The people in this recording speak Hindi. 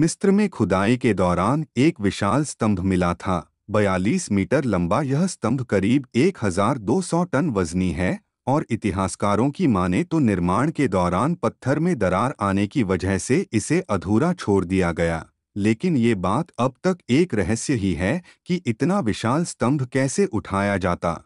मिस्र में खुदाई के दौरान एक विशाल स्तंभ मिला था 42 मीटर लंबा यह स्तंभ करीब 1200 टन वजनी है और इतिहासकारों की माने तो निर्माण के दौरान पत्थर में दरार आने की वजह से इसे अधूरा छोड़ दिया गया लेकिन ये बात अब तक एक रहस्य ही है कि इतना विशाल स्तंभ कैसे उठाया जाता